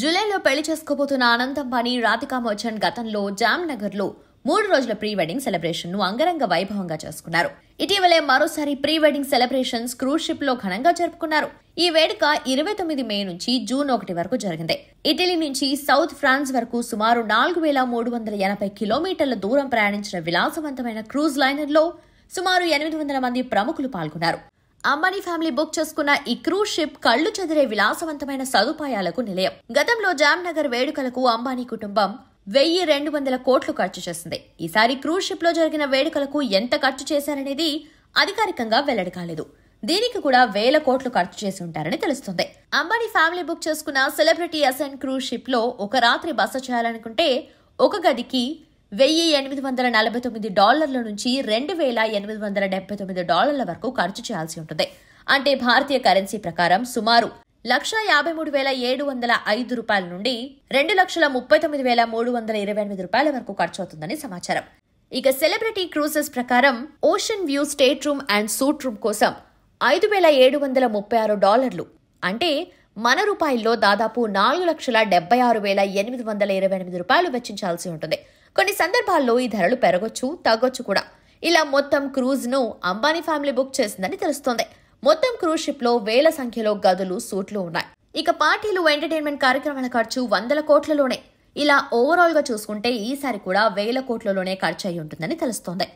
జూలైలో పెళ్లి చేసుకోబోతున్న ఆనందంబాని రాధికా మోచన్ గతంలో లో మూడు రోజుల ప్రీ వెడ్డింగ్ సెలబ్రేషన్ ను అంగరంగ వైభవంగా చేసుకున్నారు ఇటీవలే మరోసారి pre wedding celebrations cruise ship లో ఘనంగా జరుపుకున్నారు ఈ వేడుక ఇరవై తొమ్మిది మే నుంచి జూన్ ఒకటి వరకు జరిగింది ఇటలీ నుంచి సౌత్ ఫ్రాన్స్ వరకు సుమారు నాలుగు వేల మూడు వందల ఎనభై కిలోమీటర్ల దూరం ప్రయాణించిన విలాసవంతమైన క్రూజ్ లో సుమారు ఎనిమిది వందల మంది ప్రముఖులు పాల్గొన్నారు అంబానీ ఫ్యామిలీ బుక్ చేసుకున్న ఈ క్రూజ్ షిప్ కళ్లు చెదిరే విలాసవంతమైన సదుపాయాలకు నిలయం గతంలో జామ్నగర్ వేడుకలకు అంబానీ కుటుంబం వెయ్యి రెండు వందల కోట్లు ఖర్చు చేసింది ఈసారి క్రూజ్ షిప్ లో జరిగిన వేడుకలకు ఎంత ఖర్చు చేశారనేది అధికారికంగా వెల్లడి కాలేదు దీనికి కూడా వేల కోట్లు ఖర్చు చేసి ఉంటారని తెలుస్తుంది అంబానీ ఫ్యామిలీ బుక్ చేసుకున్న సెలబ్రిటీ అసెంట్ క్రూజ్ షిప్ లో ఒక రాత్రి బస చేయాలనుకుంటే ఒక గదికి వెయ్యి ఎనిమిది వందల నలభై తొమ్మిది డాలర్ల నుంచి రెండు వేల ఎనిమిది వందల డెబ్బై తొమ్మిది డాలర్ల వరకు ఖర్చు చేయాల్సి ఉంటుంది అంటే భారతీయ కరెన్సీ ప్రకారం సుమారు లక్ష యాభై మూడు వేల ఏడు వందల ఐదు రూపాయల నుండి రెండు లక్షల ముప్పై తొమ్మిది వేల మూడు వందల ఇరవై ఎనిమిది రూపాయల వరకు ఖర్చు అవుతుందని సమాచారం ఇక సెలబ్రిటీ క్రూజెస్ ప్రకారం ocean view stateroom and suite room కోసం ఐదు వేల ఏడు వందల ముప్పై ఆరు డాలర్లు అంటే మన రూపాయల్లో దాదాపు నాలుగు లక్షల డెబ్బై ఆరు వేల ఎనిమిది వందల ఇరవై ఎనిమిది రూపాయలు వెచ్చించాల్సి ఉంటుంది కొన్ని సందర్భాల్లో ఈ ధరలు పెరగొచ్చు తగ్గొచ్చు కూడా ఇలా మొత్తం క్రూజ్ను అంబానీ ఫ్యామిలీ బుక్ చేసిందని తెలుస్తోంది మొత్తం క్రూజ్ షిప్లో వేల సంఖ్యలో గదులు సూట్లు ఉన్నాయి ఇక పార్టీలు ఎంటర్టైన్మెంట్ కార్యక్రమాల ఖర్చు వందల కోట్లలోనే ఇలా ఓవరాల్గా చూసుకుంటే ఈసారి కూడా వేల కోట్లలోనే ఖర్చు అయి ఉంటుందని తెలుస్తోంది